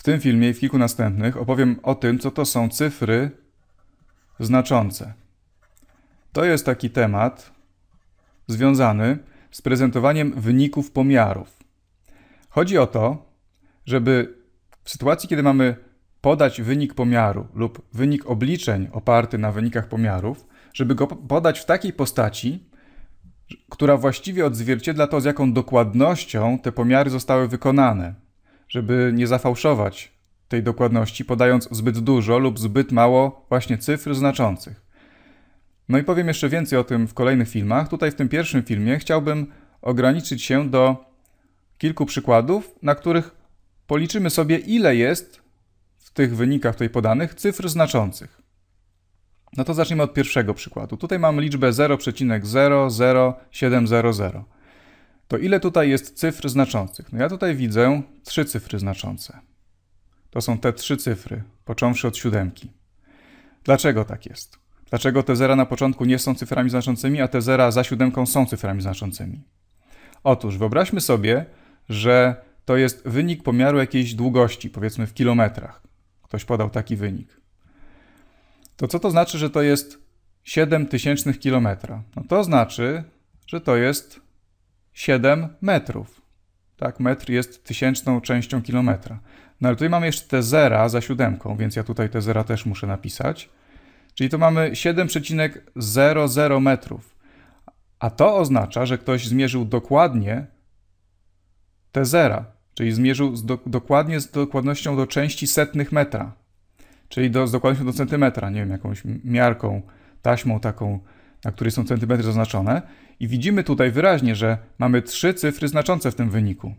W tym filmie i w kilku następnych opowiem o tym, co to są cyfry znaczące. To jest taki temat związany z prezentowaniem wyników pomiarów. Chodzi o to, żeby w sytuacji, kiedy mamy podać wynik pomiaru lub wynik obliczeń oparty na wynikach pomiarów, żeby go podać w takiej postaci, która właściwie odzwierciedla to, z jaką dokładnością te pomiary zostały wykonane żeby nie zafałszować tej dokładności, podając zbyt dużo lub zbyt mało właśnie cyfr znaczących. No i powiem jeszcze więcej o tym w kolejnych filmach. Tutaj w tym pierwszym filmie chciałbym ograniczyć się do kilku przykładów, na których policzymy sobie, ile jest w tych wynikach tutaj podanych cyfr znaczących. No to zacznijmy od pierwszego przykładu. Tutaj mam liczbę 0,00700 to ile tutaj jest cyfr znaczących? No ja tutaj widzę trzy cyfry znaczące. To są te trzy cyfry, począwszy od siódemki. Dlaczego tak jest? Dlaczego te zera na początku nie są cyframi znaczącymi, a te zera za siódemką są cyframi znaczącymi? Otóż wyobraźmy sobie, że to jest wynik pomiaru jakiejś długości, powiedzmy w kilometrach. Ktoś podał taki wynik. To co to znaczy, że to jest 7 tysięcznych kilometra? No to znaczy, że to jest 7 metrów. Tak, metr jest tysięczną częścią kilometra. No ale tutaj mamy jeszcze te zera za siódemką, więc ja tutaj te zera też muszę napisać. Czyli to mamy 7,00 metrów. A to oznacza, że ktoś zmierzył dokładnie te zera, czyli zmierzył z do, dokładnie z dokładnością do części setnych metra, czyli do, z dokładnością do centymetra, nie wiem, jakąś miarką, taśmą taką na której są centymetry zaznaczone i widzimy tutaj wyraźnie, że mamy trzy cyfry znaczące w tym wyniku.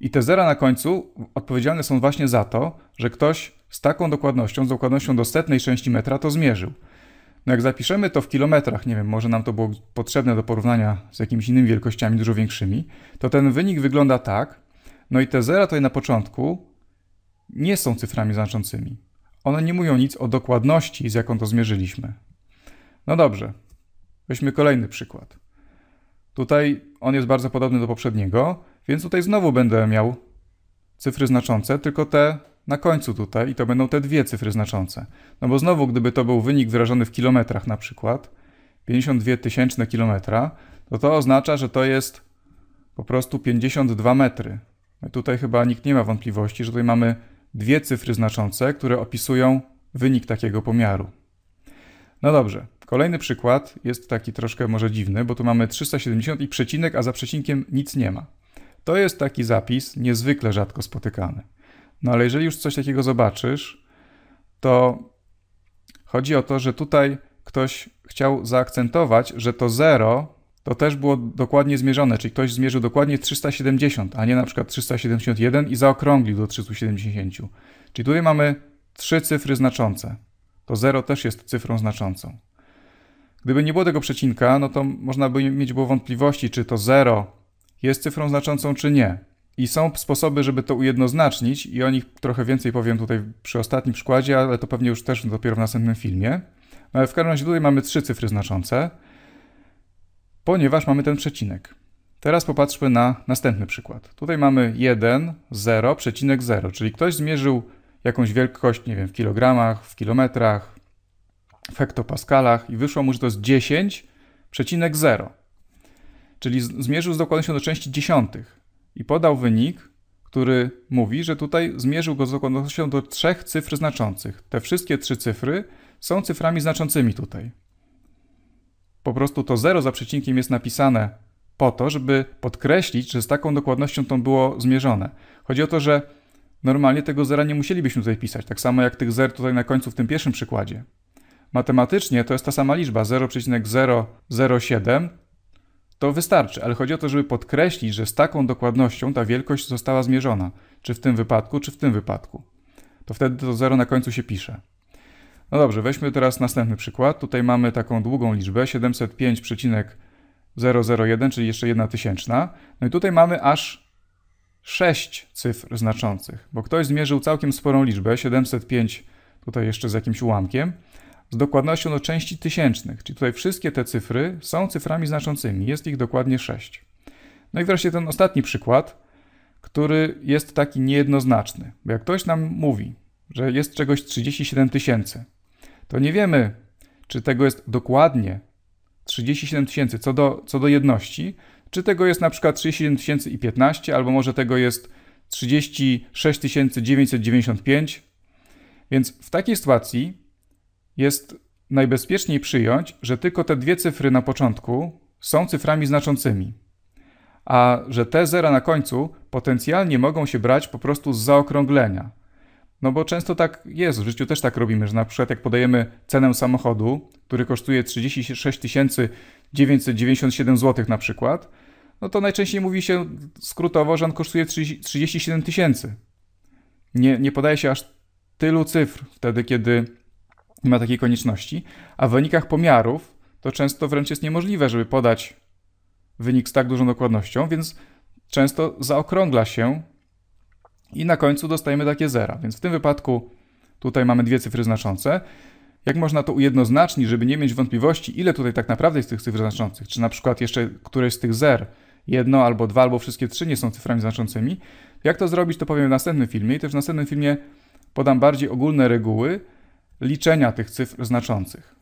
I te zera na końcu odpowiedzialne są właśnie za to, że ktoś z taką dokładnością, z dokładnością do setnej części metra to zmierzył. No jak zapiszemy to w kilometrach, nie wiem, może nam to było potrzebne do porównania z jakimiś innymi wielkościami dużo większymi, to ten wynik wygląda tak. No i te zera tutaj na początku nie są cyframi znaczącymi. One nie mówią nic o dokładności, z jaką to zmierzyliśmy. No dobrze, weźmy kolejny przykład. Tutaj on jest bardzo podobny do poprzedniego, więc tutaj znowu będę miał cyfry znaczące, tylko te na końcu tutaj i to będą te dwie cyfry znaczące. No bo znowu, gdyby to był wynik wyrażony w kilometrach na przykład, 52 tysięczne kilometra, to no to oznacza, że to jest po prostu 52 metry. tutaj chyba nikt nie ma wątpliwości, że tutaj mamy dwie cyfry znaczące, które opisują wynik takiego pomiaru. No dobrze, Kolejny przykład jest taki troszkę może dziwny, bo tu mamy 370 i przecinek, a za przecinkiem nic nie ma. To jest taki zapis niezwykle rzadko spotykany. No ale jeżeli już coś takiego zobaczysz, to chodzi o to, że tutaj ktoś chciał zaakcentować, że to 0 to też było dokładnie zmierzone, czyli ktoś zmierzył dokładnie 370, a nie na przykład 371 i zaokrąglił do 370. Czyli tutaj mamy trzy cyfry znaczące. To 0 też jest cyfrą znaczącą. Gdyby nie było tego przecinka, no to można by mieć było wątpliwości, czy to 0 jest cyfrą znaczącą, czy nie. I są sposoby, żeby to ujednoznacznić, i o nich trochę więcej powiem tutaj przy ostatnim przykładzie, ale to pewnie już też dopiero w następnym filmie. No ale w każdym razie tutaj mamy trzy cyfry znaczące, ponieważ mamy ten przecinek. Teraz popatrzmy na następny przykład. Tutaj mamy 1, 0, przecinek 0, czyli ktoś zmierzył jakąś wielkość, nie wiem, w kilogramach, w kilometrach, w hektopaskalach i wyszło mu, że to jest 10,0. Czyli zmierzył z dokładnością do części dziesiątych i podał wynik, który mówi, że tutaj zmierzył go z dokładnością do trzech cyfr znaczących. Te wszystkie trzy cyfry są cyframi znaczącymi tutaj. Po prostu to 0 za przecinkiem jest napisane po to, żeby podkreślić, że z taką dokładnością to było zmierzone. Chodzi o to, że normalnie tego zera nie musielibyśmy tutaj pisać, tak samo jak tych zer tutaj na końcu w tym pierwszym przykładzie matematycznie to jest ta sama liczba 0,007, to wystarczy, ale chodzi o to, żeby podkreślić, że z taką dokładnością ta wielkość została zmierzona, czy w tym wypadku, czy w tym wypadku. To wtedy to 0 na końcu się pisze. No dobrze, weźmy teraz następny przykład. Tutaj mamy taką długą liczbę 705,001, czyli jeszcze jedna tysięczna. No i tutaj mamy aż 6 cyfr znaczących, bo ktoś zmierzył całkiem sporą liczbę 705, tutaj jeszcze z jakimś ułamkiem z dokładnością do części tysięcznych, czyli tutaj wszystkie te cyfry są cyframi znaczącymi, jest ich dokładnie 6. No i wreszcie ten ostatni przykład, który jest taki niejednoznaczny, bo jak ktoś nam mówi, że jest czegoś 37 tysięcy, to nie wiemy, czy tego jest dokładnie 37 tysięcy co do, co do jedności, czy tego jest na przykład 37 tysięcy i 15, albo może tego jest 36 995. Więc w takiej sytuacji jest najbezpieczniej przyjąć, że tylko te dwie cyfry na początku są cyframi znaczącymi, a że te zera na końcu potencjalnie mogą się brać po prostu z zaokrąglenia. No bo często tak jest, w życiu też tak robimy, że na przykład jak podajemy cenę samochodu, który kosztuje 36 997 zł na przykład, no to najczęściej mówi się skrótowo, że on kosztuje 37 tysięcy. Nie, nie podaje się aż tylu cyfr wtedy, kiedy nie ma takiej konieczności, a w wynikach pomiarów to często wręcz jest niemożliwe, żeby podać wynik z tak dużą dokładnością, więc często zaokrągla się i na końcu dostajemy takie zera. Więc w tym wypadku tutaj mamy dwie cyfry znaczące. Jak można to ujednoznacznić, żeby nie mieć wątpliwości, ile tutaj tak naprawdę jest tych cyfr znaczących? Czy na przykład jeszcze któreś z tych zer, jedno albo dwa, albo wszystkie trzy nie są cyframi znaczącymi? Jak to zrobić, to powiem w następnym filmie i też w następnym filmie podam bardziej ogólne reguły, liczenia tych cyfr znaczących.